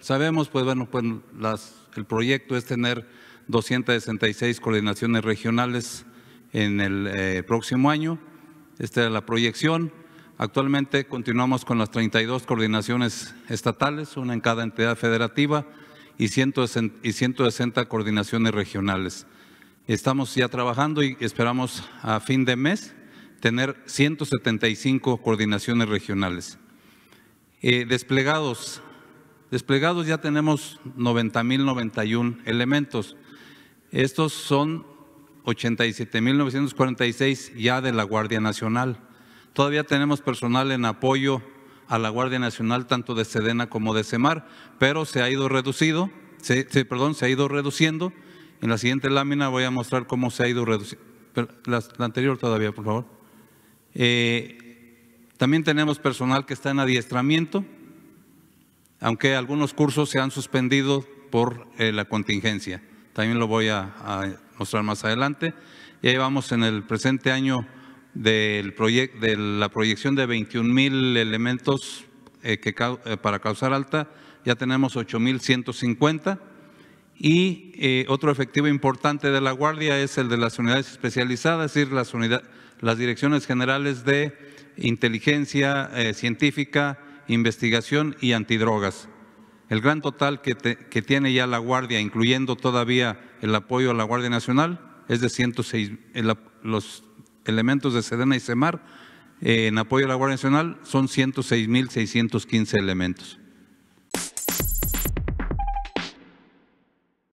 Sabemos, pues bueno, pues las, el proyecto es tener 266 coordinaciones regionales en el eh, próximo año. Esta es la proyección. Actualmente continuamos con las 32 coordinaciones estatales, una en cada entidad federativa, y 160 coordinaciones regionales. Estamos ya trabajando y esperamos a fin de mes tener 175 coordinaciones regionales. Eh, desplegados Desplegados ya tenemos 90.091 elementos. Estos son 87.946 ya de la Guardia Nacional. Todavía tenemos personal en apoyo a la Guardia Nacional, tanto de Sedena como de Semar, pero se ha ido reducido, se, perdón, se ha ido reduciendo. En la siguiente lámina voy a mostrar cómo se ha ido reduciendo. La, anterior todavía, por favor. Eh, también tenemos personal que está en adiestramiento, aunque algunos cursos se han suspendido por eh, la contingencia. También lo voy a, mostrar más adelante. Ya llevamos en el presente año del de la proyección de 21 mil elementos eh, eh, para causar alta, ya tenemos 8.150. Y otro efectivo importante de la Guardia es el de las unidades especializadas, es decir, las, las direcciones generales de inteligencia científica, investigación y antidrogas. El gran total que, tiene ya la Guardia, incluyendo todavía el apoyo a la Guardia Nacional, es de 106, los elementos de Sedena y Semar eh, en apoyo a la Guardia Nacional son 106.615 elementos.